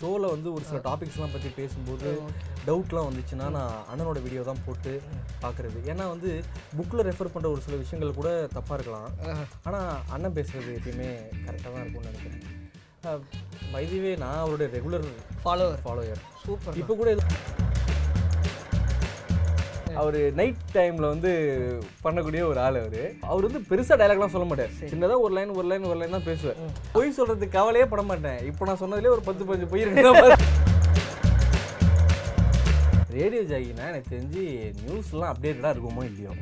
ஷோவில் வந்து ஒரு சில டாபிக்ஸ்லாம் பற்றி பேசும்போது டவுட்லாம் வந்துச்சுன்னா நான் அண்ணனோட வீடியோ தான் போட்டு பார்க்குறது ஏன்னா வந்து புக்கில் ரெஃபர் பண்ணுற ஒரு சில விஷயங்கள் கூட தப்பாக இருக்கலாம் ஆனால் அண்ணன் பேசுகிறது எப்பயுமே கரெக்டாக தான் இருக்கும்னு நினைக்கிறேன் வைதிவே நான் அவருடைய ரெகுலர் ஃபாலோவர் ஃபாலோயர் சூப்பர் இப்போ கூட அவர் நைட் டைமில் வந்து பண்ணக்கூடிய ஒரு ஆள் அவர் அவர் வந்து பெருசாக டைலாக்லாம் சொல்ல மாட்டார் சின்னதாக ஒரு லைன் ஒரு லைன் ஒரு லைன் தான் பேசுவார் பொய் சொல்கிறதுக்கு கவலையே பட மாட்டேன் இப்போ நான் சொன்னதுலேயே ஒரு பத்து பதினஞ்சு பொய் ரேடியோ ஜாகினா எனக்கு தெரிஞ்சு நியூஸ்லாம் அப்டேட்டடாக இருக்குமோ இல்லையோ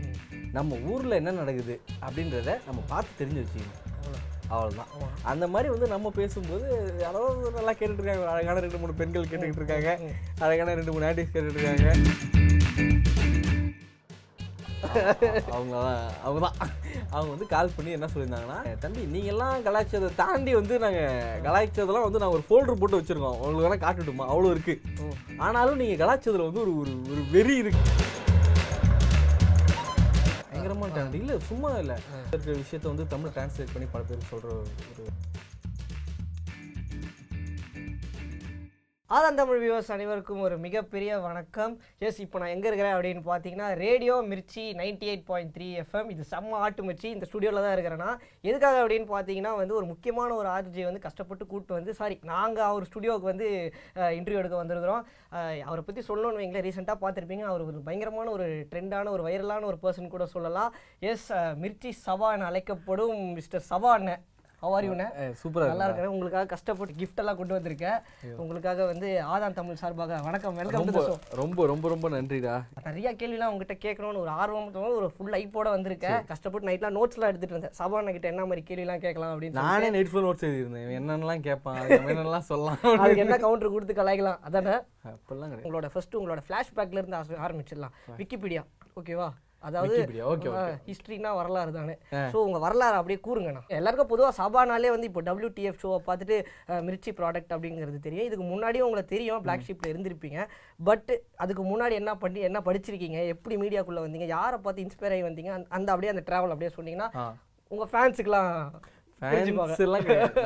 நம்ம ஊரில் என்ன நடக்குது அப்படின்றத நம்ம பார்த்து தெரிஞ்சு வச்சுக்கணும் அவ்வளோதான் அந்த மாதிரி வந்து நம்ம பேசும்போது அளவு நல்லா இருக்காங்க அழகான ரெண்டு மூணு பெண்கள் கேட்டுக்கிட்டு இருக்காங்க அழகான ரெண்டு மூணு கேட்டுட்டு இருக்காங்க அவங்க அவங்க தான் அவங்க வந்து கால் பண்ணி என்ன சொல்லியிருந்தாங்கன்னா தம்பி நீங்கள்லாம் கலாய்ச்சதை தாண்டி வந்து நாங்கள் கலாய்ச்சதெல்லாம் வந்து நாங்கள் ஒரு ஃபோல்டர் போட்டு வச்சுருக்கோம் உங்களுக்கு வேணால் காட்டுட்டுமா அவ்வளோ இருக்குது ஆனாலும் நீங்கள் கலாய்ச்சதில் வந்து ஒரு ஒரு ஒரு வெறி இருக்குது பயங்கரமாக இல்லை சும்மா இல்லை இருக்கிற விஷயத்த வந்து தமிழ் டிரான்ஸ்லேட் பண்ணி பல பேர் சொல்கிற ஒரு ஆதான் தமிழ் வியூவர்ஸ் அனைவருக்கும் ஒரு மிகப்பெரிய வணக்கம் எஸ் இப்போ நான் எங்கே இருக்கிறேன் அப்படின்னு பார்த்தீங்கன்னா radio Mirchi ninety eight point three FM இது செம்ம ஆட்டு மிர்ச்சி இந்த ஸ்டுடியோவில் தான் இருக்கிறேன்னா எதுக்காக அப்படின்னு பார்த்தீங்கன்னா வந்து ஒரு முக்கியமான ஒரு ஆர்ஜி வந்து கஷ்டப்பட்டு கூப்பிட்டு வந்து சாரி நாங்கள் அவர் ஸ்டுடியோவுக்கு வந்து இன்டர்வியூ எடுக்க வந்திருக்கிறோம் அவரை பற்றி சொல்லணும்னு வைங்களேன் ரீசெண்டாக பார்த்துருப்பீங்க அவர் ஒரு பயங்கரமான ஒரு ட்ரெண்டான ஒரு வைரலான ஒரு பர்சன் கூட சொல்லலாம் எஸ் மிர்ச்சி சவான் அழைக்கப்படும் மிஸ்டர் சவான்னு அவார் யூனே சூப்பராக நல்லா இருக்கேன் உங்களுக்காக கஷ்டப்பட்டு கிஃப்ட் எல்லாம் கொண்டு வந்திருக்கேன் உங்களுக்காக வந்து ஆதான் தமிழ் சார்பாக வணக்கம் வெல்கம் ரொம்ப ரொம்ப ரொம்ப நன்றிடா நிறைய கேள்விலாம் உங்ககிட்ட கேட்கணும்னு ஒரு ஆர்வம் ஒரு ஃபுல் லைஃபோட வந்திருக்கேன் கஷ்டப்பட்டு நைட்லாம் நோட்ஸ்லாம் எடுத்துட்டு இருந்தேன் சபான கிட்ட என்ன மாதிரி கேள்விலாம் கேட்கலாம் அப்படின்னு நானே நைட் ஃபுல் நோட்ஸ் எழுதியிருந்தேன் என்னென்னலாம் கேட்பான் என்னென்னலாம் சொல்லலாம் அதுக்கு என்ன கவுண்டர் கொடுத்து கலாய்க்கலாம் அதானே அப்படிலாம் உங்களோட ஃபர்ஸ்ட் உங்களோட பேக்ல இருந்து ஆரம்பிச்சிடலாம் விக்கிபீடியா ஓகேவா அதாவது ஹிஸ்ட்ரினா வரலாறு தானே ஸோ உங்கள் வரலாறு அப்படியே கூறுங்கண்ணா எல்லாருக்கும் பொதுவாக சபானாலே வந்து இப்போ டபிள்யூடிஎஃப் ஷோவை பார்த்துட்டு மிர்ச்சி ப்ராடக்ட் அப்படிங்கிறது தெரியும் இதுக்கு முன்னாடியும் உங்களுக்கு தெரியும் பிளாக் ஷிப்ல இருந்திருப்பீங்க பட் அதுக்கு முன்னாடி என்ன பண்ணி என்ன படிச்சிருக்கீங்க எப்படி மீடியாக்குள்ளே வந்தீங்க யாரை பார்த்து இன்ஸ்பயர் ஆகி வந்தீங்க அந்த அப்படியே அந்த ட்ராவல் அப்படியே சொன்னீங்கன்னா உங்கள் ஃபேன்ஸுக்கெலாம்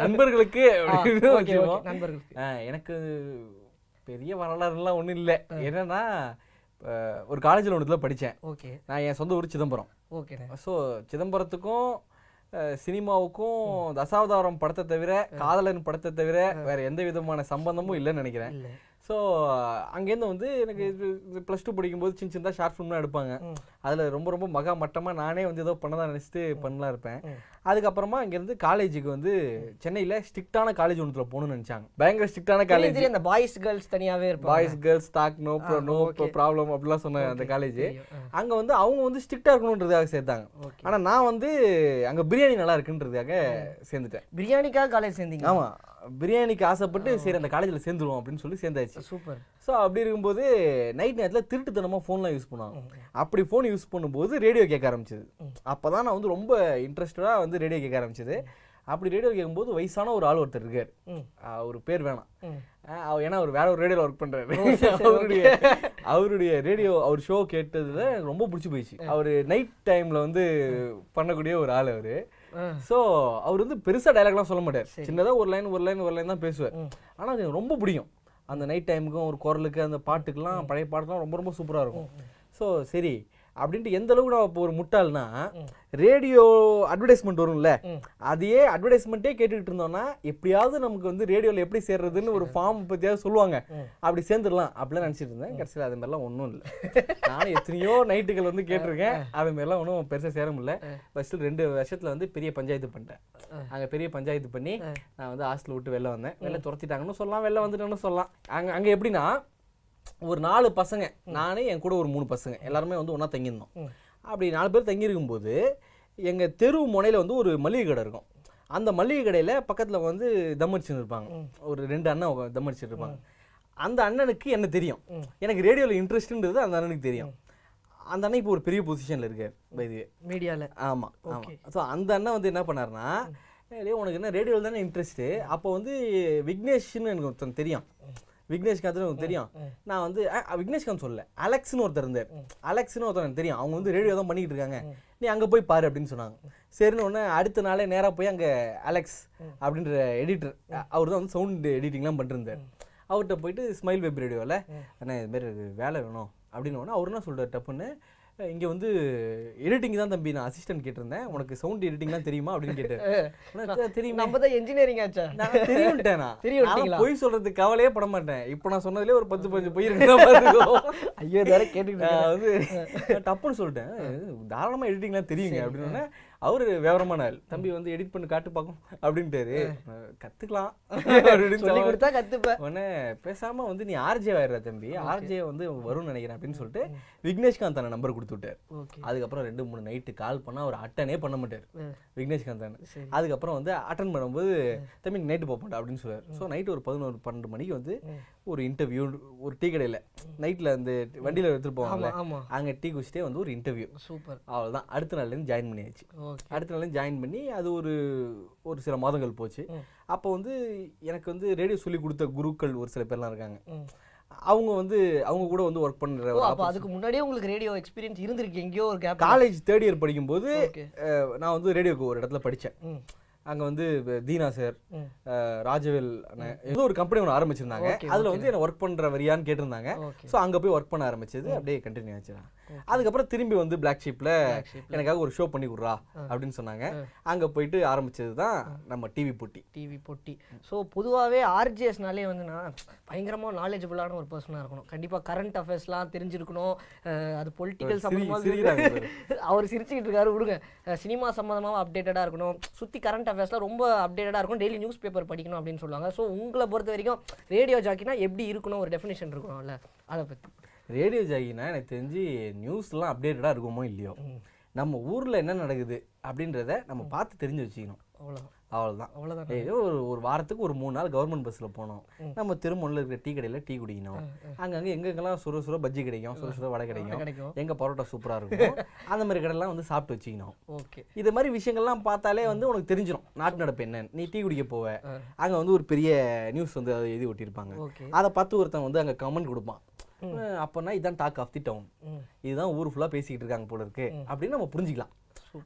நண்பர்களுக்கு நண்பர்களுக்கு எனக்கு பெரிய வரலாறுலாம் ஒன்றும் இல்லை என்னன்னா ஒரு காலேஜில் ஒன்று படித்தேன் ஓகே நான் என் சொந்த ஊர் சிதம்பரம் ஓகே ஸோ சிதம்பரத்துக்கும் சினிமாவுக்கும் தசாவதாரம் படத்தை தவிர காதலன் படத்தை தவிர வேற எந்த விதமான சம்பந்தமும் இல்லைன்னு நினைக்கிறேன் ஸோ அங்கேருந்து வந்து எனக்கு ப்ளஸ் டூ படிக்கும்போது சின்ன சின்னதாக ஷார்ட் ஃபிலிம்லாம் எடுப்பாங்க அதில் ரொம்ப ரொம்ப மகா மட்டமாக நானே வந்து ஏதோ பண்ணதான் நினச்சிட்டு பண்ணலாம் இருப்பேன் அதுக்கப்புறமா அங்கேருந்து காலேஜுக்கு வந்து சென்னையில் ஸ்ட்ரிக்டான காலேஜ் ஒன்றில் போகணும்னு நினச்சாங்க பயங்கர ஸ்ட்ரிக்டான காலேஜ் அந்த பாய்ஸ் கேர்ள்ஸ் தனியாகவே இருக்கும் பாய்ஸ் கேர்ள்ஸ் ஸ்டாக் நோ நோ ப்ராப்ளம் அப்படிலாம் சொன்ன அந்த காலேஜ் அங்கே வந்து அவங்க வந்து ஸ்ட்ரிக்டாக இருக்கணுன்றதுக்காக சேர்த்தாங்க ஆனால் நான் வந்து அங்கே பிரியாணி நல்லா இருக்குன்றதுக்காக சேர்ந்துட்டேன் பிரியாணிக்காக காலேஜ் சேர்ந்தீங்க ஆமாம் பிரியாணிக்கு ஆசைப்பட்டு சரி அந்த காலேஜில் சேர்ந்துருவோம் அப்படின்னு சொல்லி சேர்ந்தாச்சு சூப்பர் ஸோ அப்படி இருக்கும்போது நைட் நேரத்தில் திருட்டுத்தனமாக ஃபோன்லாம் யூஸ் பண்ணுவோம் அப்படி ஃபோன் யூஸ் பண்ணும்போது ரேடியோ கேட்க ஆரம்பிச்சது அப்போ தான் நான் வந்து ரொம்ப இன்ட்ரெஸ்டடாக வந்து ரேடியோ கேட்க ஆரம்பிச்சது அப்படி ரேடியோ கேட்கும்போது வயசான ஒரு ஆள் ஒருத்தர் இருக்கார் அவர் பேர் வேணாம் அவர் ஏன்னா அவர் வேற ஒரு ரேடியோவில் ஒர்க் பண்ணுறாரு அவருடைய அவருடைய ரேடியோ அவர் ஷோ கேட்டதில் ரொம்ப பிடிச்சி போயிடுச்சு அவர் நைட் டைமில் வந்து பண்ணக்கூடிய ஒரு ஆள் அவர் ஸோ அவர் வந்து பெருசாக டைலாக்லாம் சொல்ல மாட்டார் சின்னதாக ஒரு லைன் ஒரு லைன் ஒரு லைன் தான் பேசுவார் ஆனால் அது ரொம்ப பிடிக்கும் அந்த நைட் டைமுக்கும் ஒரு குரலுக்கு அந்த பாட்டுக்கெல்லாம் பழைய பாட்டுலாம் ரொம்ப ரொம்ப சூப்பராக இருக்கும் ஸோ சரி அப்படின்ட்டு எந்த அளவுக்கு நான் இப்போ ஒரு முட்டாள்னா ரேடியோ அட்வர்டைஸ்மெண்ட் வரும்ல அதையே அட்வர்டைஸ்மெண்ட்டே கேட்டுக்கிட்டு இருந்தோம்னா எப்படியாவது நமக்கு வந்து ரேடியோவில் எப்படி சேர்றதுன்னு ஒரு ஃபார்ம் பற்றியாவது சொல்லுவாங்க அப்படி சேர்ந்துடலாம் அப்படிலாம் நினச்சிட்டு இருந்தேன் கடைசியில் அது மாதிரிலாம் ஒன்றும் இல்லை நானும் எத்தனையோ நைட்டுகள் வந்து கேட்டிருக்கேன் அது மாதிரிலாம் ஒன்றும் பெருசாக சேர முடியல ஃபஸ்ட்டு ரெண்டு வருஷத்தில் வந்து பெரிய பஞ்சாயத்து பண்ணிட்டேன் அங்கே பெரிய பஞ்சாயத்து பண்ணி நான் வந்து ஹாஸ்டல் விட்டு வெளில வந்தேன் வெளில துரத்திட்டாங்கன்னு சொல்லலாம் வெளில வந்துட்டேன்னு சொல்லலாம் அங்கே அங்கே எப்படின்னா ஒரு நாலு பசங்க நானே என் கூட ஒரு மூணு பசங்க எல்லாருமே வந்து ஒன்றா தங்கியிருந்தோம் அப்படி நாலு பேர் தங்கியிருக்கும் போது எங்கள் தெரு முனையில் வந்து ஒரு மளிகை கடை இருக்கும் அந்த மளிகை கடையில் பக்கத்தில் வந்து தம் இருப்பாங்க ஒரு ரெண்டு அண்ணன் தம் இருப்பாங்க அந்த அண்ணனுக்கு என்ன தெரியும் எனக்கு ரேடியோவில் இன்ட்ரெஸ்ட்ன்றது அந்த அண்ணனுக்கு தெரியும் அந்த அண்ணன் இப்போ ஒரு பெரிய பொசிஷனில் இருக்கார் பைது மீடியாவில் ஆமாம் ஆமாம் ஸோ அந்த அண்ணன் வந்து என்ன பண்ணார்னா இல்லையா உனக்கு என்ன ரேடியோவில் தானே இன்ட்ரெஸ்ட்டு அப்போ வந்து விக்னேஷ்னு எனக்கு ஒருத்தன் தெரியும் விக்னேஷ்காந்த் எனக்கு தெரியும் நான் வந்து விக்னேஷ்காந்த் சொல்லல அலெக்ஸ்னு ஒருத்தர் இருந்தார் அலெக்ஸ்னு ஒருத்தர் எனக்கு தெரியும் அவங்க வந்து ரேடியோ தான் பண்ணிக்கிட்டு இருக்காங்க நீ அங்கே போய் பாரு அப்படின்னு சொன்னாங்க சரின்னு ஒன்று அடுத்த நாளே நேராக போய் அங்கே அலெக்ஸ் அப்படின்ற எடிட்டர் அவர் தான் வந்து சவுண்டு எடிட்டிங்லாம் பண்ணிருந்தார் அவர்கிட்ட போயிட்டு ஸ்மைல் வெப் ரேடியோவில் அண்ணா இதுமாரி வேலை வேணும் அப்படின்னு ஒன்று அவர் என்ன சொல்கிறார் டப்புன்னு இங்கே வந்து எடிட்டிங் தான் தம்பி நான் அசிஸ்டன்ட் கேட்டிருந்தேன் உனக்கு சவுண்ட் எடிட்டிங்லாம் தெரியுமா அப்படின்னு கேட்டேன் தெரியும் நம்ம தான் என்ஜினியரிங் ஆச்சா நான் தெரியும்ட்டேன் தெரியும் பொய் சொல்கிறதுக்கு கவலையே பட மாட்டேன் இப்போ நான் சொன்னதுலேயே ஒரு பத்து பதினஞ்சு பொய் இருக்கு ஐயோ தர கேட்டுக்கிட்டேன் வந்து டப்புன்னு சொல்லிட்டேன் தாராளமாக எடிட்டிங்லாம் தெரியுங்க அப்படின்னு அவர் விவரமான தம்பி வந்து எடிட் பண்ணி காட்டு பார்க்கும் அப்படின்ட்டு கத்துக்கலாம் சொல்லி கொடுத்தா கத்துப்பேன் உடனே பேசாம வந்து நீ ஆர்ஜே ஆயிடுற தம்பி ஆர்ஜே வந்து வரும்னு நினைக்கிறேன் அப்படின்னு சொல்லிட்டு விக்னேஷ்காந்த் அண்ணன் நம்பர் கொடுத்து விட்டார் அதுக்கப்புறம் ரெண்டு மூணு நைட்டு கால் பண்ணா அவர் அட்டனே பண்ண மாட்டார் விக்னேஷ்காந்த் அண்ணன் அதுக்கப்புறம் வந்து அட்டன் பண்ணும்போது தம்பி நைட்டு போக மாட்டேன் அப்படின்னு சொல்லுவார் ஸோ நைட்டு ஒரு பதினோரு பன்னெண்டு மணிக்கு வந்து ஒரு இன்டர்வியூ ஒரு டீ கடையில் நைட்டில் அந்த வண்டியில் எடுத்துகிட்டு போவாங்க அங்கே டீ குடிச்சிட்டே வந்து ஒரு இன்டர்வியூ சூப்பர் அவ்வளோதான் அடுத்த நாள்லேருந்து ஜாயின் பண்ணியாச்சு அடுத்த நாள் ஜாயின் பண்ணி அது ஒரு ஒரு சில மாதங்கள் போச்சு அப்போ வந்து எனக்கு வந்து ரேடியோ சொல்லி கொடுத்த குருக்கள் ஒரு சில பேர்லாம் இருக்காங்க அவங்க வந்து அவங்க கூட வந்து ஒர்க் பண்ணுற அப்போ அதுக்கு முன்னாடியே உங்களுக்கு ரேடியோ எக்ஸ்பீரியன்ஸ் இருந்திருக்கு எங்கேயோ ஒரு காலேஜ் தேர்ட் இயர் படிக்கும்போது நான் வந்து ரேடியோக்கு ஒரு இடத்துல படித்தேன் அங்கே வந்து தீனா சார் ராஜவேல் ஏதோ ஒரு கம்பெனி ஒன்று ஆரம்பிச்சிருந்தாங்க அதில் வந்து என்ன ஒர்க் பண்ணுற வரியான்னு கேட்டிருந்தாங்க ஸோ அங்கே போய் ஒர்க் பண்ண ஆரம்பிச்சது அப்படியே கண்டினியூ ஆச்சு அதுக்கப்புறம் திரும்பி வந்து பிளாக் ஷீப்பில் எனக்காக ஒரு ஷோ பண்ணி விட்றா அப்படின்னு சொன்னாங்க அங்கே போயிட்டு ஆரம்பிச்சது தான் நம்ம டிவி போட்டி டிவி போட்டி ஸோ பொதுவாகவே ஆர்ஜிஎஸ்னாலே வந்து நான் பயங்கரமாக நாலேஜபுளான ஒரு பர்சனாக இருக்கணும் கண்டிப்பாக கரண்ட் அஃபேர்ஸ்லாம் தெரிஞ்சிருக்கணும் அது பொலிட்டிக்கல் சம்மந்தமாக அவர் சிரிச்சுக்கிட்டு இருக்காரு விடுங்க சினிமா சம்மந்தமாக அப்டேட்டடாக இருக்கணும் சுற்றி கரண்ட் அஃபேர்ஸ்லாம் ரொம்ப அப்டேட்டடாக இருக்கும் டெய்லி நியூஸ் பேப்பர் படிக்கணும் அப்படின்னு சொல்லுவாங்க ஸோ உங்களை பொறுத்த வரைக்கும் ரேடியோ ஜாக்கினா எப்படி இருக்கணும் ஒரு டெஃபினேஷன் இருக்கணும்ல அதை பற்றி ரேடியோ ஜாக்கினா எனக்கு தெரிஞ்சு நியூஸ்லாம் அப்டேட்டடாக இருக்குமோ இல்லையோ நம்ம ஊரில் என்ன நடக்குது அப்படின்றத நம்ம பார்த்து தெரிஞ்சு வச்சுக்கணும் அவ்வளோ அவ்வளோதான் அவ்வளோதான் ஏதோ ஒரு ஒரு வாரத்துக்கு ஒரு மூணு நாள் கவர்மெண்ட் பஸ்ஸில் போனோம் நம்ம திருமணில் இருக்கிற டீ கடையில் டீ குடிக்கணும் அங்கங்கே எங்கெங்கெல்லாம் சுறு சுற பஜ்ஜி கிடைக்கும் சுறு சுற வடை கிடைக்கும் எங்கே பரோட்டா சூப்பராக இருக்கும் அந்த மாதிரி கடையெல்லாம் வந்து சாப்பிட்டு வச்சுக்கணும் ஓகே இது மாதிரி விஷயங்கள்லாம் பார்த்தாலே வந்து உனக்கு தெரிஞ்சிடும் நாட்டு நடப்பு என்னன்னு நீ டீ குடிக்க போவ அங்கே வந்து ஒரு பெரிய நியூஸ் வந்து அதை எழுதி ஒட்டியிருப்பாங்க அதை பார்த்து ஒருத்தன் வந்து அங்கே கமெண்ட் கொடுப்பான் அப்போனா இதுதான் டாக் ஆஃப் தி டவுன் இதுதான் ஊர் ஃபுல்லாக பேசிக்கிட்டு இருக்காங்க போல இருக்கு அப்படின்னு நம்ம புரிஞ்சிக்கலாம்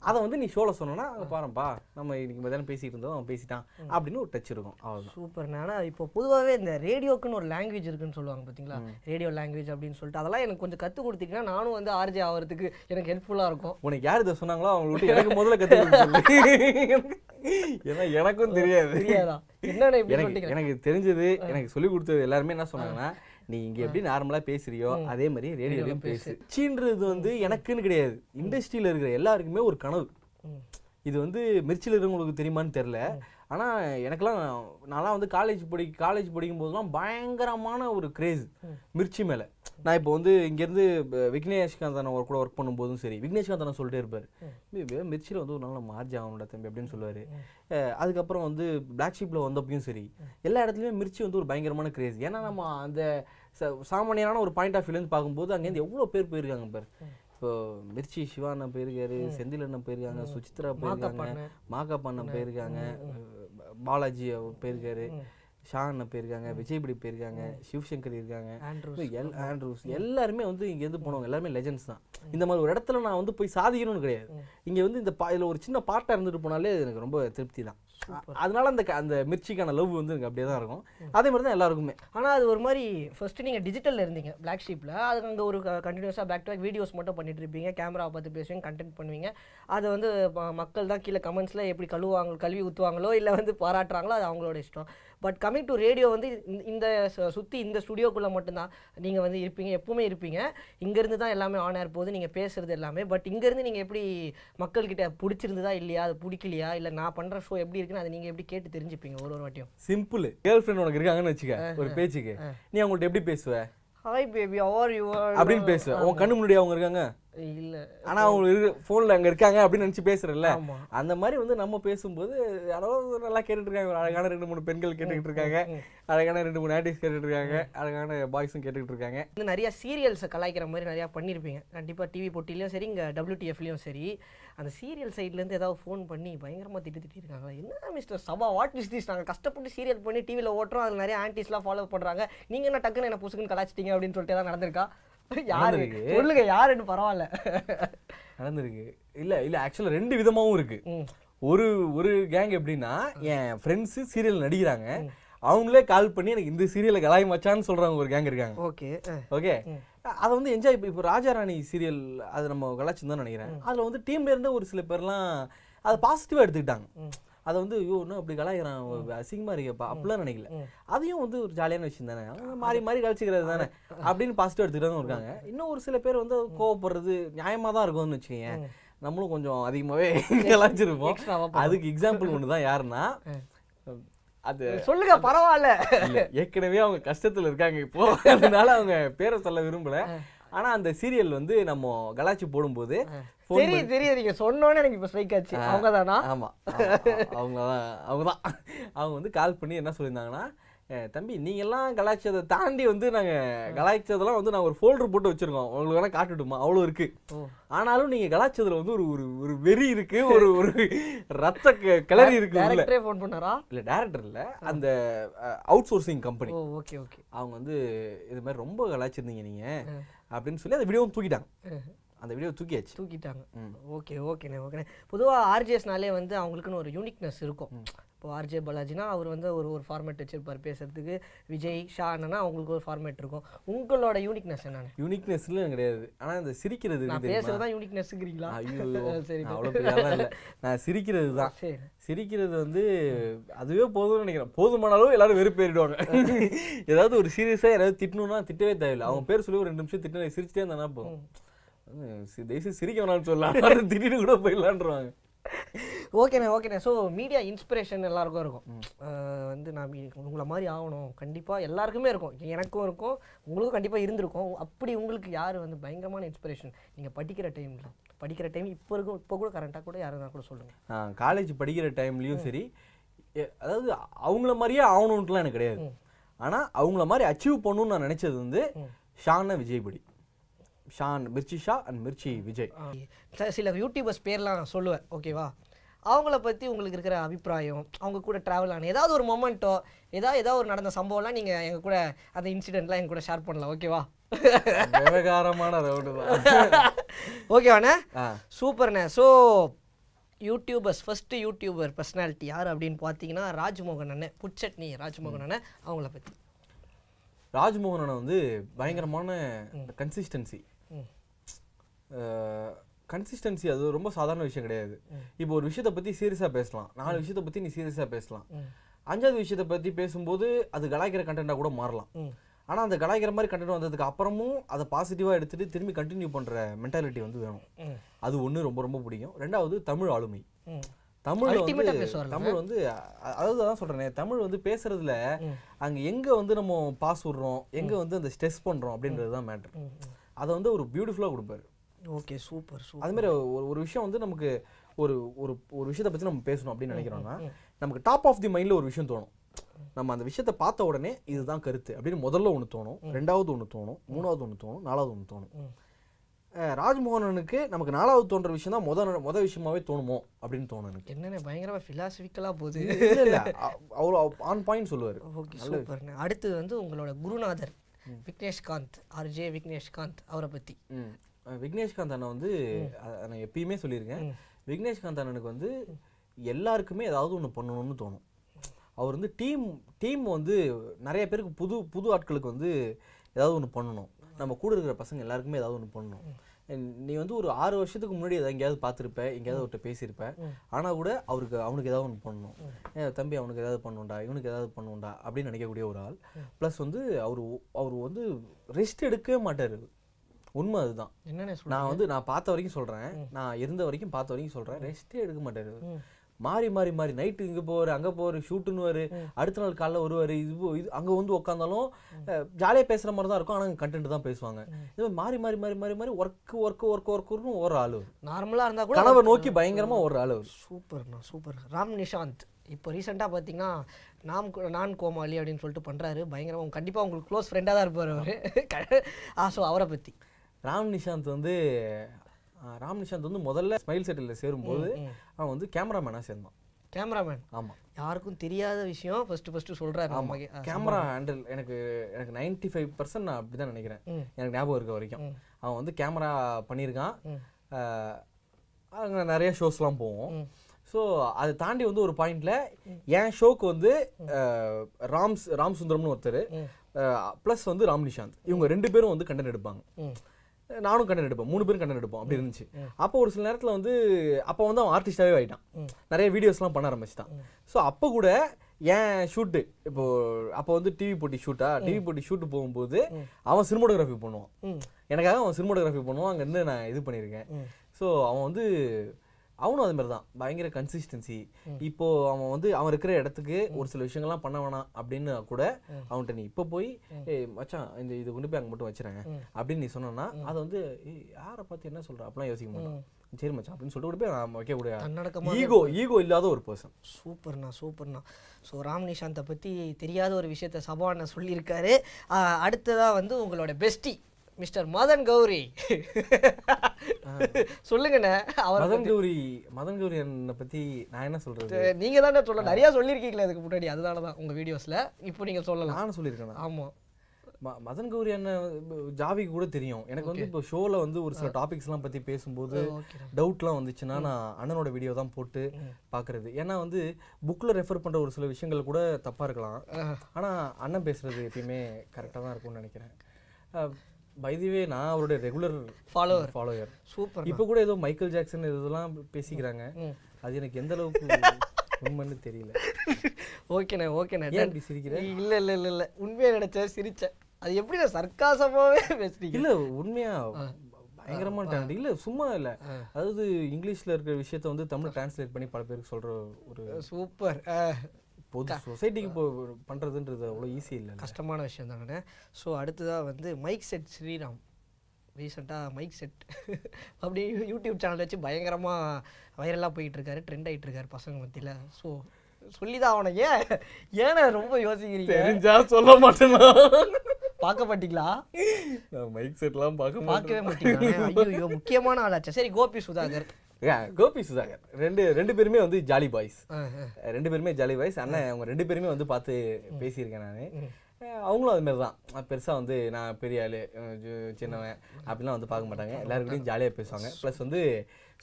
அதை வந்து நீ ஷோவில் சொன்னோன்னா பாருப்பா நம்ம இன்னைக்கு மதியானம் பேசிகிட்டு இருந்தோம் அவன் பேசிட்டான் அப்படின்னு ஒரு டச் இருக்கும் அவ்வளோ சூப்பர் ஆனால் இப்போ பொதுவாகவே இந்த ரேடியோக்குன்னு ஒரு லாங்குவேஜ் இருக்குன்னு சொல்லுவாங்க பார்த்தீங்களா ரேடியோ லாங்குவேஜ் அப்படின்னு சொல்லிட்டு அதெல்லாம் எனக்கு கொஞ்சம் கற்றுக் கொடுத்தீங்கன்னா நானும் வந்து ஆர்ஜே ஆகிறதுக்கு எனக்கு ஹெல்ப்ஃபுல்லாக இருக்கும் உனக்கு யார் இதை சொன்னாங்களோ அவங்கள்ட்ட எனக்கு முதல்ல கற்றுக் ஏன்னா எனக்கும் தெரியாது தெரியாதா என்னென்ன எனக்கு எனக்கு தெரிஞ்சது எனக்கு சொல்லி கொடுத்தது எல்லாருமே என்ன சொன்னாங்கன்னா நீ இங்கே எப்படி நார்மலாக பேசுறியோ அதே மாதிரி ரேடியோலயும் பேசு சீன்றது வந்து எனக்குன்னு கிடையாது இண்டஸ்ட்ரியில் இருக்கிற எல்லாருக்குமே ஒரு கனவு இது வந்து மிர்ச்சியில் இருக்கிறவங்களுக்கு தெரியுமான்னு தெரில ஆனால் எனக்கெல்லாம் நான்லாம் வந்து காலேஜ் படி காலேஜ் படிக்கும் போதெல்லாம் பயங்கரமான ஒரு க்ரேஸ் மிர்ச்சி மேலே நான் இப்போ வந்து இங்கேருந்து விக்னேஷ்காந்தன் ஒரு கூட ஒர்க் பண்ணும்போதும் சரி விக்னேஷ்காந்தனை சொல்லிட்டே இருப்பார் மிர்ச்சியில் வந்து ஒரு நல்ல மார்ஜ் ஆகணும் தம்பி அப்படின்னு சொல்லுவார் அதுக்கப்புறம் வந்து பிளாக் ஷீப்பில் வந்தப்பையும் சரி எல்லா இடத்துலையுமே மிர்ச்சி வந்து ஒரு பயங்கரமான க்ரேஸ் ஏன்னா நம்ம அந்த சாமானியான ஒரு பாயிண்ட் ஆஃப் வியூலேருந்து பார்க்கும்போது அங்கேருந்து எவ்வளோ பேர் போயிருக்காங்க பார் இப்போ மிர்ச்சி சிவா அண்ணன் போயிருக்காரு செந்தில் அண்ணன் போயிருக்காங்க சுசித்ரா போயிருக்காங்க மாக்கப்பா அண்ணன் போயிருக்காங்க பாலாஜி போயிருக்காரு ஷான் போயிருக்காங்க விஜய் இப்படி போயிருக்காங்க சிவசங்கர் இருக்காங்க எல் ஆண்ட்ரூஸ் எல்லாருமே வந்து இங்கேருந்து போனவங்க எல்லாருமே லெஜண்ட்ஸ் தான் இந்த மாதிரி ஒரு இடத்துல நான் வந்து போய் சாதிக்கணும்னு கிடையாது இங்கே வந்து இந்த பா இதில் ஒரு சின்ன பாட்டாக இருந்துட்டு போனாலே எனக்கு ரொம்ப திருப்தி தான் அதனால அந்த அந்த மிர்ச்சிக்கான லவ் வந்து எனக்கு அப்படியே தான் இருக்கும் அதே மாதிரி தான் எல்லாருக்குமே ஆனால் அது ஒரு மாதிரி ஃபஸ்ட்டு நீங்கள் டிஜிட்டலில் இருந்தீங்க பிளாக் ஷீப்பில் அது அங்கே ஒரு கண்டினியூஸாக பேக் டு பேக் வீடியோஸ் மட்டும் பண்ணிட்டு இருப்பீங்க கேமரா பார்த்து பேசுவீங்க கண்டென்ட் பண்ணுவீங்க அதை வந்து மக்கள் தான் கீழே கமெண்ட்ஸில் எப்படி கழுவாங்க கழுவி ஊற்றுவாங்களோ இல்லை வந்து பாராட்டுறாங்களோ அது அவங்களோட இஷ்டம் பட் கம்மிங் டு ரேடியோ வந்து இந்த சுற்றி இந்த ஸ்டுடியோக்குள்ளே மட்டும்தான் நீங்கள் வந்து இருப்பீங்க எப்பவுமே இருப்பீங்க இங்கேருந்து தான் எல்லாமே ஆன் ஆர் போது நீங்கள் பேசுகிறது எல்லாமே பட் இங்கேருந்து நீங்கள் எப்படி மக்கள்கிட்ட பிடிச்சிருந்ததா இல்லையா அது பிடிக்கலையா இல்லை நான் பண்ணுற ஷோ எப்படி இருக்குன்னு அதை நீங்கள் எப்படி கேட்டு தெரிஞ்சுப்பீங்க ஒரு ஒரு வாட்டியும் சிம்பிள் கேர்ள் ஃப்ரெண்ட் உனக்கு இருக்காங்கன்னு வச்சுக்க ஒரு பேச்சுக்கு நீ அவங்கள்ட்ட எப்படி பேசுவ ஹாய் பேபி ஆர் யூ அப்படின்னு பேசுவேன் உன் கண்ணு முன்னாடி அவங்க இருக்காங்க இல்லை ஆனால் அவங்க இரு ஃபோனில் அங்கே இருக்காங்க அப்படின்னு நினச்சி பேசுகிறல்ல அந்த மாதிரி வந்து நம்ம பேசும்போது யாரோ நல்லா கேட்டுட்டு இருக்காங்க அழகான ரெண்டு மூணு பெண்கள் கேட்டுக்கிட்டு இருக்காங்க அழகான ரெண்டு மூணு ஆர்டிஸ்ட் கேட்டுட்டு இருக்காங்க அழகான பாய்ஸும் கேட்டுக்கிட்டு இருக்காங்க இந்த நிறையா சீரியல்ஸை கலாய்க்கிற மாதிரி நிறையா பண்ணியிருப்பீங்க கண்டிப்பாக டிவி போட்டிலையும் சரி இங்கே டபிள்யூடிஎஃப்லையும் சரி அந்த சீரியல் சைட்லேருந்து ஏதாவது ஃபோன் பண்ணி பயங்கரமாக திட்டு திட்டிருக்காங்க என்ன mister Saba what is this நாங்கள் கஷ்டப்பட்டு சீரியல் பண்ணி டிவியில் ஓட்டுறோம் அதில் நிறைய ஆன்டிஸ்லாம் ஃபாலோ பண்ணுறாங்க நீங்கள் என்ன டக்குன்னு என்ன புசுக்குன்னு கலாய்ச்சிட்டீங்க அப்படின்னு சொல்லிட்டு எதாவது நடந்திருக்கா யாரு சொல்லுங்க யாருன்னு பரவாயில்ல நடந்திருக்கு இல்ல இல்ல ஆக்சுவலா ரெண்டு விதமாவும் இருக்கு ஒரு ஒரு கேங் எப்படின்னா என் ஃப்ரெண்ட்ஸ் சீரியல் நடிக்கிறாங்க அவங்களே கால் பண்ணி எனக்கு இந்த சீரியலை கலாய் மச்சான்னு சொல்றாங்க ஒரு கேங் இருக்காங்க ஓகே ஓகே அதை வந்து என்ஜாய் இப்போ ராஜா ராணி சீரியல் அது நம்ம கலாச்சிருந்தோம் நினைக்கிறேன் அதுல வந்து டீம்ல இருந்து ஒரு சில பேர்லாம் அதை பாசிட்டிவாக எடுத்துக்கிட்டாங்க அதை வந்து ஐயோ இன்னும் அப்படி கலாய்க்கிறான் அசிங்கமாக இருக்கேப்பா அப்படிலாம் நினைக்கல அதையும் வந்து ஒரு ஜாலியான விஷயம் தானே மாறி மாறி கழிச்சிக்கிறது தானே அப்படின்னு பாசிட்டிவ் எடுத்துக்கிறதும் இருக்காங்க இன்னும் ஒரு சில பேர் வந்து கோவப்படுறது நியாயமாக தான் இருக்கும்னு வச்சுக்கோங்க நம்மளும் கொஞ்சம் அதிகமாகவே கலாய்ச்சிருப்போம் அதுக்கு எக்ஸாம்பிள் ஒண்ணுதான் யாருன்னா அது சொல்லுங்க பரவாயில்ல ஏற்கனவே அவங்க கஷ்டத்தில் இருக்காங்க இப்போ அதனால அவங்க பேரை சொல்ல விரும்பல ஆனா அந்த சீரியல் வந்து நம்ம கலாச்சி போடும்போது தெரியும் தெரியும் நீங்க சொன்னோன்னே எனக்கு இப்போ ஸ்ட்ரைக் ஆச்சு அவங்க தானா ஆமா அவங்க தான் அவங்க தான் அவங்க வந்து கால் பண்ணி என்ன சொல்லியிருந்தாங்கன்னா தம்பி நீங்கள்லாம் கலாய்ச்சதை தாண்டி வந்து நாங்கள் கலாய்ச்சதெல்லாம் வந்து நாங்கள் ஒரு ஃபோல்டர் போட்டு வச்சுருக்கோம் உங்களுக்கு வேணால் காட்டுட்டுமா அவ்வளோ இருக்குது ஆனாலும் நீங்கள் கலாய்ச்சதில் வந்து ஒரு ஒரு ஒரு வெறி இருக்குது ஒரு ஒரு ரத்த கிளறி இருக்கு டேரக்டரே ஃபோன் பண்ணாரா இல்லை டேரக்டர் இல்லை அந்த outsourcing company okay okay அவங்க வந்து இது மாதிரி ரொம்ப கலாய்ச்சிருந்தீங்க நீங்கள் அப்படின்னு சொல்லி அந்த வீடியோவும் தூக்கிட்டாங்க அந்த வீடியோ தூக்கியாச்சு தூக்கிட்டாங்க ஓகே ஓகேண்ணே ஓகேண்ணே பொதுவாக ஆர்ஜிஎஸ்னாலே வந்து அவங்களுக்குன்னு ஒரு யூனிக்னஸ் இருக்கும் இப்போ ஆர்ஜே பாலாஜினா அவர் வந்து ஒரு ஒரு ஃபார்மேட் வச்சிருப்பார் பேசுகிறதுக்கு விஜய் ஷா அண்ணனா அவங்களுக்கு ஒரு ஃபார்மேட் இருக்கும் உங்களோட யூனிக்னஸ் என்னென்ன யூனிக்னஸ்ல கிடையாது ஆனால் இந்த சிரிக்கிறது நான் பேசுறது தான் யூனிக்னஸ்ங்கிறீங்களா சரி அவ்வளோ நான் சிரிக்கிறது தான் சரி சிரிக்கிறது வந்து அதுவே போதும்னு நினைக்கிறேன் போதுமானாலும் அளவு எல்லாரும் வெறுப்பேறிடுவாங்க ஏதாவது ஒரு சீரியஸாக யாராவது திட்டணும்னா திட்டவே தேவையில்லை அவங்க பேர் சொல்லி ஒரு ரெண்டு நிமிஷம் திட்டினா சிரிச்சிட்டே இருந்தானா போதும் தயவுசு சிரிக்க வேணாம்னு சொல்லலாம் திடீர்னு கூட போயிடலான்றாங்க ஓகேண்ணே ஓகேண்ணே ஸோ மீடியா இன்ஸ்பிரேஷன் எல்லாருக்கும் இருக்கும் வந்து நான் உங்களை மாதிரி ஆகணும் கண்டிப்பாக எல்லாருக்குமே இருக்கும் எனக்கும் இருக்கும் உங்களுக்கும் கண்டிப்பாக இருந்திருக்கும் அப்படி உங்களுக்கு யார் வந்து பயங்கரமான இன்ஸ்பிரேஷன் நீங்கள் படிக்கிற டைமில் படிக்கிற டைம் இப்போ இருக்கும் இப்போ கூட கரண்ட்டாக கூட யாருன்னா கூட சொல்லுங்கள் காலேஜ் படிக்கிற டைம்லேயும் சரி அதாவது அவங்கள மாதிரியே ஆகணுன்ட்டுலாம் எனக்கு கிடையாது ஆனால் அவங்கள மாதிரி அச்சீவ் பண்ணணும்னு நான் நினச்சது வந்து ஷான விஜய்படி ஷான் மிர்ச்சி ஷா அண்ட் மிர்ச்சி விஜய் சில யூடியூபர்ஸ் பேர்லாம் சொல்லுவேன் ஓகேவா அவங்கள பற்றி உங்களுக்கு இருக்கிற அபிப்பிராயம் அவங்க கூட ட்ராவல் ஆன ஏதாவது ஒரு மொமெண்ட்டோ ஏதாவது ஏதாவது ஒரு நடந்த சம்பவம்லாம் நீங்கள் எங்கள் கூட அந்த இன்சிடெண்ட்லாம் எங்கள் கூட ஷேர் பண்ணலாம் ஓகேவா விவகாரமான ரவுண்டு ஓகேவாண்ணே சூப்பர்ண்ணே so YouTubers first YouTuber personality யார் அப்படின்னு பார்த்தீங்கன்னா ராஜ்மோகன் அண்ணன் புட்சட்னி ராஜ்மோகன் அண்ணன் அவங்கள பற்றி ராஜ்மோகன் அண்ணன் வந்து பயங்கரமான கன்சிஸ்டன்சி கன்சிஸ்டன்சி அது ரொம்ப சாதாரண விஷயம் கிடையாது இப்போ ஒரு விஷயத்தை பற்றி சீரியஸாக பேசலாம் நாலு விஷயத்தை பற்றி நீ சீரியஸாக பேசலாம் அஞ்சாவது விஷயத்தை பற்றி பேசும்போது அது கலாய்க்கிற கண்டென்ட்டாக கூட மாறலாம் ஆனால் அந்த கலாய்க்கிற மாதிரி கண்டென்ட் வந்ததுக்கு அப்புறமும் அதை பாசிட்டிவாக எடுத்துகிட்டு திரும்பி கண்டினியூ பண்ணுற மென்டாலிட்டி வந்து வேணும் அது ஒன்று ரொம்ப ரொம்ப பிடிக்கும் ரெண்டாவது தமிழ் ஆளுமை தமிழ் வந்து தமிழ் வந்து அதாவது தான் சொல்கிறேனே தமிழ் வந்து பேசுறதுல அங்கே எங்கே வந்து நம்ம பாஸ் விடுறோம் எங்கே வந்து அந்த ஸ்ட்ரெஸ் பண்ணுறோம் அப்படின்றது தான் மேட்ரு அதை வந்து ஒரு பியூட்டிஃபுல்லாக கொடுப்பாரு ஓகே சூப்பர் சூப்பர் மாதிரி ஒரு ஒரு விஷயம் வந்து நமக்கு ஒரு ஒரு ஒரு விஷயத்தை பற்றி நம்ம பேசணும் அப்படின்னு நினைக்கிறோம்னா நமக்கு டாப் ஆஃப் தி மைண்டில் ஒரு விஷயம் தோணும் நம்ம அந்த விஷயத்த பார்த்த உடனே இதுதான் கருத்து அப்படின்னு முதல்ல ஒன்று தோணும் ரெண்டாவது ஒன்று தோணும் மூணாவது ஒன்று தோணும் நாலாவது ஒன்று தோணும் ராஜ்மோகனனுக்கு நமக்கு நாலாவது தோன்ற விஷயம் தான் முத முத விஷயமாவே தோணுமோ அப்படின்னு தோணும் எனக்கு என்னென்ன பயங்கரமாக ஃபிலாசபிக்கலாக போகுது இல்லை அவ்வளோ ஆன் பாயிண்ட் சொல்லுவார் ஓகே சூப்பர் அடுத்தது வந்து உங்களோட குருநாதர் விக்னேஷ்காந்த் ஆர்ஜே விக்னேஷ்காந்த் அவரை பற்றி விக்னேஷ்காந்த் அண்ணன் வந்து நான் எப்பயுமே சொல்லியிருக்கேன் விக்னேஷ்காந்த் அண்ணனுக்கு வந்து எல்லாருக்குமே ஏதாவது ஒன்று பண்ணணும்னு தோணும் அவர் வந்து டீம் டீம் வந்து நிறைய பேருக்கு புது புது ஆட்களுக்கு வந்து ஏதாவது ஒன்று பண்ணணும் நம்ம கூட இருக்கிற பசங்க எல்லாருக்குமே ஏதாவது ஒன்று பண்ணணும் நீ வந்து ஒரு ஆறு வருஷத்துக்கு முன்னாடி எதாவது எங்கேயாவது பார்த்துருப்ப எங்கேயாவது அவர்கிட்ட பேசியிருப்ப ஆனால் கூட அவருக்கு அவனுக்கு ஏதாவது ஒன்று பண்ணணும் தம்பி அவனுக்கு ஏதாவது பண்ணுண்டா இவனுக்கு ஏதாவது பண்ணுண்டா அப்படின்னு நினைக்கக்கூடிய ஒரு ஆள் ப்ளஸ் வந்து அவர் அவர் வந்து ரெஸ்ட் எடுக்கவே மாட்டார் உண்மை அதுதான் என்னென்ன நான் வந்து நான் பார்த்த வரைக்கும் சொல்கிறேன் நான் இருந்த வரைக்கும் பார்த்த வரைக்கும் சொல்கிறேன் ரெஸ்ட்டே எடுக்க மாட்டாரு மாறி மாறி மாறி நைட்டு இங்கே போவார் அங்கே போவார் ஷூட்டுன்னு அடுத்த நாள் காலைல வருவார் இது இது அங்கே வந்து உட்காந்தாலும் ஜாலியாக பேசுகிற மாதிரி தான் இருக்கும் ஆனால் கண்டென்ட் தான் பேசுவாங்க இது மாதிரி மாறி மாறி மாறி மாறி மாறி ஒர்க் ஒர்க் ஒர்க் ஒர்க்குன்னு ஒரு ஆள் நார்மலாக இருந்தால் கூட கனவை நோக்கி பயங்கரமாக ஒரு ஆள் சூப்பர் சூப்பர் ராம் நிஷாந்த் இப்போ ரீசெண்டாக பார்த்தீங்கன்னா நாம் நான் கோமாளி அப்படின்னு சொல்லிட்டு பண்ணுறாரு பயங்கரமாக கண்டிப்பாக உங்களுக்கு க்ளோஸ் ஃப்ரெண்டாக தான் இருப்பார் அவர் ஆ ஸோ அவரை பற்றி ராம் நிஷாந்த் வந்து ராம் நிஷாந்த் வந்து முதல்ல ஸ்மைல் செட்டில் சேரும்போது அவன் வந்து கேமராமேனாக சேர்ந்தான் கேமராமேன் ஆமாம் யாருக்கும் தெரியாத விஷயம் ஃபர்ஸ்ட் ஃபர்ஸ்ட் சொல்கிறாரு ஆமாம் கேமரா ஹேண்டில் எனக்கு எனக்கு நைன்டி ஃபைவ் பர்சன்ட் நான் அப்படி தான் நினைக்கிறேன் எனக்கு ஞாபகம் இருக்க வரைக்கும் அவன் வந்து கேமரா பண்ணியிருக்கான் அங்கே நிறைய ஷோஸ்லாம் போவோம் ஸோ அதை தாண்டி வந்து ஒரு பாயிண்ட்ல என் ஷோக்கு வந்து ராம் ராம் சுந்தரம்னு ஒருத்தர் ப்ளஸ் வந்து ராம் நிஷாந்த் இவங்க ரெண்டு பேரும் வந்து கண்டென்ட் எடுப்பாங்க நானும் கண்டென்ட் எடுப்பேன் மூணு பேரும் கண்டன் எடுப்போம் அப்படி இருந்துச்சு அப்போ ஒரு சில நேரத்தில் வந்து அப்போ வந்து அவன் ஆர்டிஸ்டாகவே ஆகிட்டான் நிறைய வீடியோஸ்லாம் பண்ண ஆரம்பிச்சிட்டான் ஸோ அப்போ கூட ஏன் ஷூட்டு இப்போ அப்போ வந்து டிவி போட்டி ஷூட்டா டிவி போட்டி ஷூட்டு போகும்போது அவன் சினிமோட்டோகிராஃபி பண்ணுவான் எனக்காக அவன் சினிமோட்டோகிராஃபி பண்ணுவான் அங்கேருந்து நான் இது பண்ணியிருக்கேன் ஸோ அவன் வந்து அவனும் அது மாதிரி தான் பயங்கர கன்சிஸ்டன்சி இப்போ அவன் வந்து அவன் இருக்கிற இடத்துக்கு ஒரு சில விஷயங்கள்லாம் பண்ண வேணாம் அப்படின்னு கூட அவன்கிட்ட நீ இப்போ போய் மச்சான் இந்த இது கொண்டு போய் அங்கே மட்டும் வச்சுறாங்க அப்படின்னு நீ சொன்னா அதை வந்து யாரை பார்த்து என்ன சொல்ற அப்படிலாம் யோசிக்க மாட்டான் சரி மச்சான் அப்படின்னு சொல்லிட்டு போய் நான் வைக்க கூடாது ஈகோ ஈகோ இல்லாத ஒரு பர்சன் சூப்பர்ண்ணா சூப்பர்ண்ணா ஸோ ராம் நிஷாந்தை பற்றி தெரியாத ஒரு விஷயத்த சபான சொல்லியிருக்காரு அடுத்ததாக வந்து உங்களோட பெஸ்டி மிஸ்டர் மதன் கௌரி சொல்லுங்கண்ணே அவர் மதன் கௌரி மதன் கௌரி என்னை பற்றி நான் என்ன சொல்கிறது நீங்கள் தான் சொல்ல நிறையா சொல்லியிருக்கீங்களே இதுக்கு முன்னாடி அதனால தான் உங்கள் வீடியோஸில் இப்போ நீங்கள் சொல்லலாம் நான் சொல்லியிருக்கேன் ஆமாம் மதன் கௌரி என்ன ஜாவி கூட தெரியும் எனக்கு வந்து இப்போ ஷோவில் வந்து ஒரு சில டாபிக்ஸ்லாம் பற்றி பேசும்போது டவுட்லாம் வந்துச்சுன்னா நான் அண்ணனோட வீடியோ தான் போட்டு பார்க்குறது ஏன்னா வந்து புக்கில் ரெஃபர் பண்ணுற ஒரு சில விஷயங்கள் கூட தப்பாக இருக்கலாம் ஆனால் அண்ணன் பேசுகிறது எப்பயுமே கரெக்டாக தான் இருக்கும்னு நினைக்கிறேன் பைதிவே நான் அவருடைய ரெகுலர் ஃபாலோவர் ஃபாலோவர் சூப்பர் இப்போ கூட ஏதோ மைக்கேல் ஜாக்சன் இதெல்லாம் பேசிக்கிறாங்க அது எனக்கு எந்த அளவுக்கு உண்மைன்னு தெரியல ஓகேண்ணே ஓகேண்ணே ஏன் இப்படி சிரிக்கிறேன் இல்லை இல்லை இல்லை இல்லை உண்மையாக நினச்சேன் சிரித்தேன் அது எப்படி நான் சர்க்காசமாகவே பேசுறீங்க இல்லை உண்மையாக பயங்கரமாக டேலண்ட் இல்லை சும்மா இல்லை அதாவது இங்கிலீஷில் இருக்கிற விஷயத்த வந்து தமிழ் டிரான்ஸ்லேட் பண்ணி பல பேருக்கு சொல்கிற ஒரு சூப்பர் பொது சொசைட்டிக்கு போ பண்ணுறதுன்றது அவ்வளோ ஈஸி இல்லை கஷ்டமான விஷயம் தானே ஸோ அடுத்ததாக வந்து மைக் செட் ஸ்ரீராம் ரீசெண்டாக மைக் செட் அப்படி யூடியூப் சேனல் வச்சு பயங்கரமாக வைரலாக போயிட்டுருக்காரு ட்ரெண்ட் இருக்காரு பசங்க மத்தியில் ஸோ சொல்லிதான் அவனை ஏன் ஏன்னா ரொம்ப யோசிக்கிறீங்க தெரிஞ்சா சொல்ல மாட்டேன் பார்க்க மாட்டீங்களா மைக் செட்லாம் பார்க்க பார்க்கவே மாட்டீங்களா ஐயோ முக்கியமான ஆளாச்சா சரி கோபி சுதாகர் கோபி சுதாகர் ரெண்டு ரெண்டு பேருமே வந்து ஜாலி பாய்ஸ் ரெண்டு பேருமே ஜாலி பாய்ஸ் அண்ணன் அவங்க ரெண்டு பேருமே வந்து பார்த்து பேசியிருக்கேன் நான் அவங்களும் அது மாதிரி தான் பெருசாக வந்து நான் பெரிய ஆள் சின்னவன் அப்படிலாம் வந்து பார்க்க மாட்டாங்க எல்லாருக்கிட்டையும் ஜாலியாக பேசுவாங்க ப்ளஸ் வந்து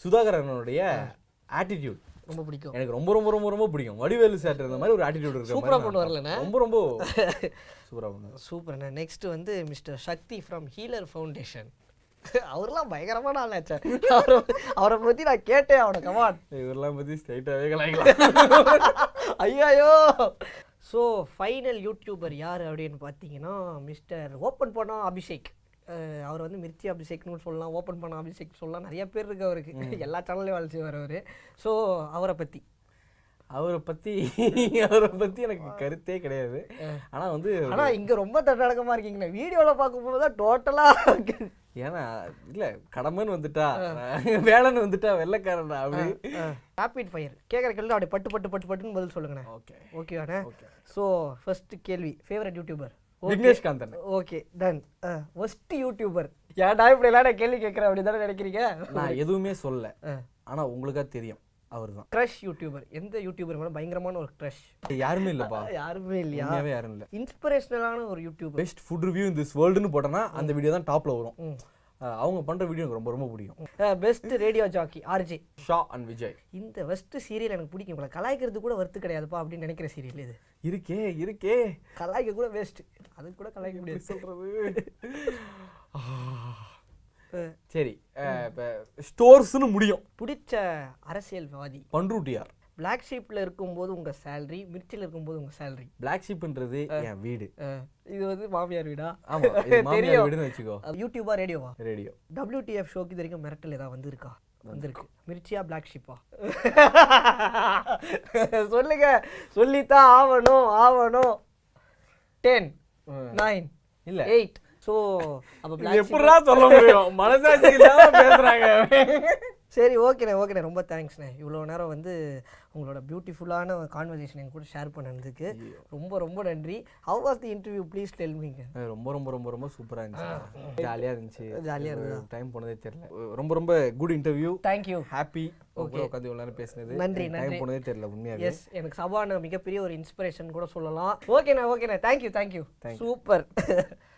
சுதாகரனுடைய ஆட்டிடியூட் ரொம்ப பிடிக்கும் எனக்கு ரொம்ப ரொம்ப ரொம்ப ரொம்ப பிடிக்கும் வடிவேலு சார் இருந்த மாதிரி ஒரு ஆட்டிடியூட் இருக்கு சூப்பரா கொண்டு வரலண்ணா ரொம்ப ரொம்ப சூப்பரா பண்ணுவேன் சூப்பர்ண்ணா நெக்ஸ்ட் வந்து mister Sakthi from healer foundation அவர்லாம் பயங்கரமான ஆள் ஆச்சா அவரை அவரை பற்றி நான் கேட்டேன் அவனை கமான் இவரெல்லாம் பற்றி ஸ்ட்ரைட்டாகவே கலாய்க்கலாம் ஐயாயோ ஸோ ஃபைனல் யூடியூபர் யார் அப்படின்னு பார்த்தீங்கன்னா மிஸ்டர் ஓப்பன் பண்ணோம் அபிஷேக் அவர் வந்து மிர்ச்சி அபிஷேக்னு சொல்லலாம் ஓப்பன் பண்ண அபிஷேக் சொல்லலாம் நிறைய பேர் இருக்கு அவருக்கு எல்லா சேனல்லையும் வாழ்ச்சி வர்றவர் ஸோ அவரை பற்றி அவரை பற்றி அவரை பற்றி எனக்கு கருத்தே கிடையாது ஆனால் வந்து ஆனால் இங்கே ரொம்ப தட்டடக்கமா இருக்கீங்களே வீடியோவில் பார்க்கும்போது தான் டோட்டலாக ஏன்னா இல்லை கடமைன்னு வந்துட்டா வேலைன்னு வந்துட்டா வெள்ளக்காரன் அப்படி ரேபிட் ஃபயர் கேட்கற கேள்வி அப்படி பட்டு பட்டு பட்டு பட்டுன்னு பதில் சொல்லுங்கண்ணே ஓகே ஓகேவாண்ணே ஸோ ஃபர்ஸ்ட் கேள்வி ஃபேவரட் யூடியூபர் விக்னேஷ்காந்தன் ஓகே டன் ஃபர்ஸ்ட் யூடியூபர் ஏன்டா இப்படி எல்லாம் கேள்வி கேட்குறேன் அப்படி தானே நினைக்கிறீங்க நான் எதுவுமே சொல்லல ஆனால் உங்களுக்காக தெரியும் அவர் தான் க்ரஷ் யூடியூபர் எந்த யூடியூபர் மேடம் பயங்கரமான ஒரு க்ரஷ் யாருமே இல்லப்பா யாருமே இல்லையா யாரும் இல்லை இன்ஸ்பிரேஷனலான ஒரு YouTube best food review in this வேர்ல்டுன்னு போட்டோன்னா அந்த வீடியோ தான் டாப்ல வரும் அவங்க பண்ற வீடியோ எனக்கு ரொம்ப ரொம்ப பிடிக்கும் best radio jockey RJ Shah and Vijay இந்த பெஸ்ட் சீரியல் எனக்கு பிடிக்கும் போல கலாய்க்கிறது கூட ஒர்த்து கிடையாதுப்பா அப்படின்னு நினைக்கிற சீரியல் இது இருக்கே இருக்கே கலாய்க்க கூட வேஸ்ட் அது கூட கலாய்க்க முடியாது சொல்றது சரி இப்போ ஸ்டோர்ஸ்னு முடியும் பிடிச்ச அரசியல்வாதி பண்ருட்டியார் பிளாக் ஷீப்ல இருக்கும்போது உங்க சேலரி மிர்ச்சில போது உங்க சேலரி பிளாக் ஷீப்ன்றது என் வீடு இது வந்து மாமியார் வீடா ஆமா மாமியார் வீடுன்னு வெச்சுக்கோ யூடியூபா ரேடியோவா ரேடியோ டபிள்யூடிஎஃப் ஷோக்கு இது வரைக்கும் மிரட்டல் ஏதாவது வந்திருக்கா வந்திருக்கு மிர்ச்சியா பிளாக் ஷிப்பா சொல்லுங்க சொல்லித்தான் ஆவணும் ஆவணும் டென் நைன் இல்லை எயிட் ஸோ அப்போ எப்படா சொல்ல முடியும் மனசாட்சி பேசுகிறாங்க சரி ஓகேண்ணே ஓகேண்ணே ரொம்ப தேங்க்ஸ்ண்ணே இவ்வளோ நேரம் வந்து உங்களோட பியூட்டிஃபுல்லான கான்வர்சேஷன் எங்க கூட ஷேர் பண்ணதுக்கு ரொம்ப ரொம்ப நன்றி how was the interview please tell மீங்க ரொம்ப ரொம்ப ரொம்ப ரொம்ப சூப்பராக இருந்துச்சு ஜாலியாக இருந்துச்சு ஜாலியாக இருந்தது டைம் போனதே தெரியல ரொம்ப ரொம்ப good interview thank you happy okay உட்காந்து இவ்வளோ நேரம் பேசினது நன்றி டைம் போனதே தெரியல உண்மையாக எஸ் எனக்கு சவான மிகப்பெரிய ஒரு இன்ஸ்பிரேஷன் கூட சொல்லலாம் ஓகேண்ணே ஓகேண்ணே தேங்க்யூ தேங்க்யூ சூப்பர்